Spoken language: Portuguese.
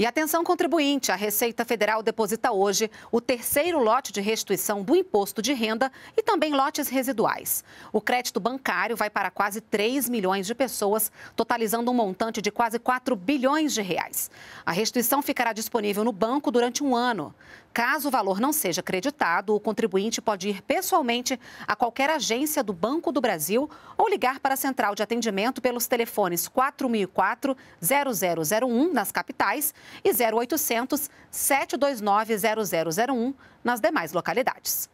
E atenção contribuinte, a Receita Federal deposita hoje o terceiro lote de restituição do imposto de renda e também lotes residuais. O crédito bancário vai para quase 3 milhões de pessoas, totalizando um montante de quase 4 bilhões de reais. A restituição ficará disponível no banco durante um ano. Caso o valor não seja acreditado, o contribuinte pode ir pessoalmente a qualquer agência do Banco do Brasil ou ligar para a central de atendimento pelos telefones 4004-0001 nas capitais e 0800-729-0001 nas demais localidades.